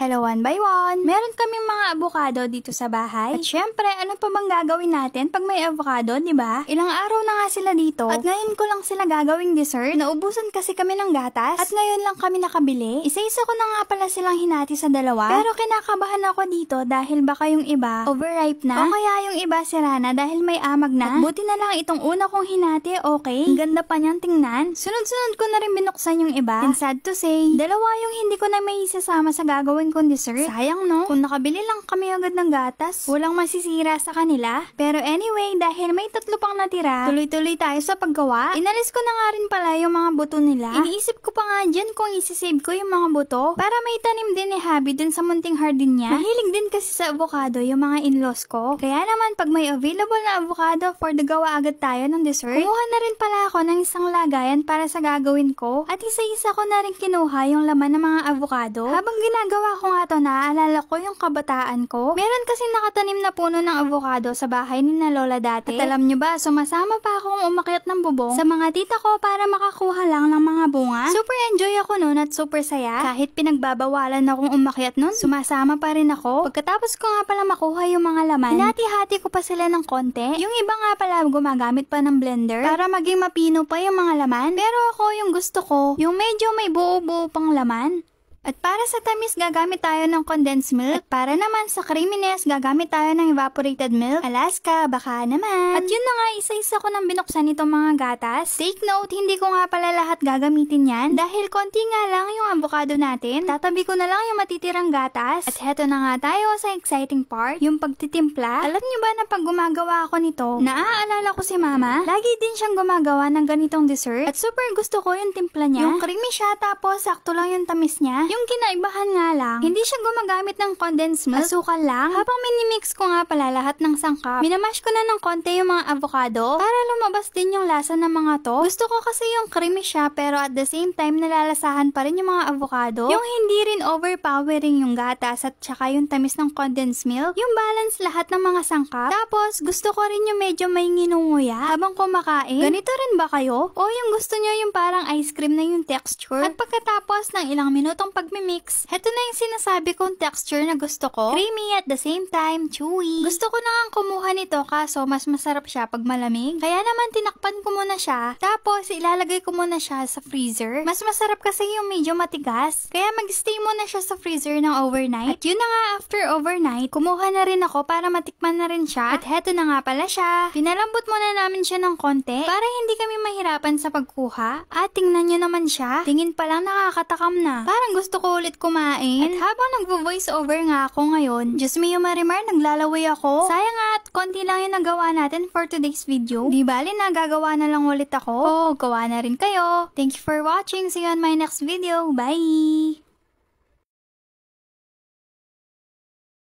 Hello one by one! Meron kaming mga abokado dito sa bahay. At syempre, ano pa bang gagawin natin pag may avocado, di ba? Ilang araw na nga sila dito at ngayon ko lang sila gagawing dessert. Naubusan kasi kami ng gatas at ngayon lang kami nakabili. Isa-isa ko na nga pala silang hinati sa dalawa. Pero kinakabahan ako dito dahil baka yung iba overripe na o kaya yung iba sira na dahil may amag na. At buti na lang itong una kong hinati, okay? Ang ganda pa niyang tingnan. Sunod-sunod ko na rin binuksan yung iba. And sad to say, dalawa yung hindi ko na may isasama sa gagawin naman kung dessert. Sayang no? Kung nakabili lang kami agad ng gatas, walang masisira sa kanila. Pero anyway, dahil may tatlo pang natira, tuloy-tuloy tayo sa paggawa. Inalis ko na nga rin pala yung mga buto nila. Iniisip ko pa nga dyan kung isisave ko yung mga buto para may tanim din ni Habi dun sa munting hardin niya. Mahilig din kasi sa avocado yung mga in-laws ko. Kaya naman pag may available na avocado for the gawa agad tayo ng dessert, kumuha na rin pala ako ng isang lagayan para sa gagawin ko at isa-isa ko na rin kinuha yung laman ng mga avocado. Habang ginagawa ko ko nga to naaalala ko yung kabataan ko. Meron kasi nakatanim na puno ng avocado sa bahay ni na lola dati. At alam nyo ba, sumasama pa akong umakyat ng bubong sa mga tita ko para makakuha lang ng mga bunga. Super enjoy ako noon at super saya. Kahit pinagbabawalan akong umakyat noon, sumasama pa rin ako. Pagkatapos ko nga pala makuha yung mga laman, hinati-hati ko pa sila ng konti. Yung iba nga pala gumagamit pa ng blender para maging mapino pa yung mga laman. Pero ako yung gusto ko, yung medyo may buo-buo pang laman. At para sa tamis, gagamit tayo ng condensed milk. At para naman sa creaminess, gagamit tayo ng evaporated milk. Alaska, baka naman. At yun na nga, isa-isa ko nang binuksan itong mga gatas. Take note, hindi ko nga pala lahat gagamitin yan. Dahil konti nga lang yung avocado natin. Tatabi ko na lang yung matitirang gatas. At heto na nga tayo sa exciting part, yung pagtitimpla. Alam nyo ba na pag gumagawa ako nito, naaalala ko si mama, lagi din siyang gumagawa ng ganitong dessert. At super gusto ko yung timpla niya. Yung creamy siya, tapos sakto lang yung tamis niya. Yung kinaibahan nga lang, hindi siya gumagamit ng condensed milk, asukal lang. Habang minimix ko nga pala lahat ng sangkap, minamash ko na ng konti yung mga avocado para lumabas din yung lasa ng mga to. Gusto ko kasi yung creamy siya pero at the same time nalalasahan pa rin yung mga avocado. Yung hindi rin overpowering yung gatas at saka yung tamis ng condensed milk. Yung balance lahat ng mga sangkap. Tapos gusto ko rin yung medyo may nginunguya habang kumakain. Ganito rin ba kayo? O yung gusto nyo yung parang ice cream na yung texture? At pagkatapos ng ilang minutong pagmimix. Heto na yung sinasabi kong texture na gusto ko. Creamy at the same time, chewy. Gusto ko na nga kumuha nito kaso mas masarap siya pag malamig. Kaya naman tinakpan ko muna siya. Tapos ilalagay ko muna siya sa freezer. Mas masarap kasi yung medyo matigas. Kaya magstay muna siya sa freezer ng overnight. At yun na nga after overnight, kumuha na rin ako para matikman na rin siya. At heto na nga pala siya. Pinalambot muna namin siya ng konti para hindi kami mahirapan sa pagkuha. At tingnan nyo naman siya. Tingin pa lang nakakatakam na. Parang gusto gusto ko ulit kumain. At habang nagbo voice over nga ako ngayon, just me yung Marimar, naglalaway ako. Sayang nga at konti lang yung nagawa natin for today's video. Di bali na, gagawa na lang ulit ako. Oo, oh, gawa na rin kayo. Thank you for watching. See you on my next video. Bye!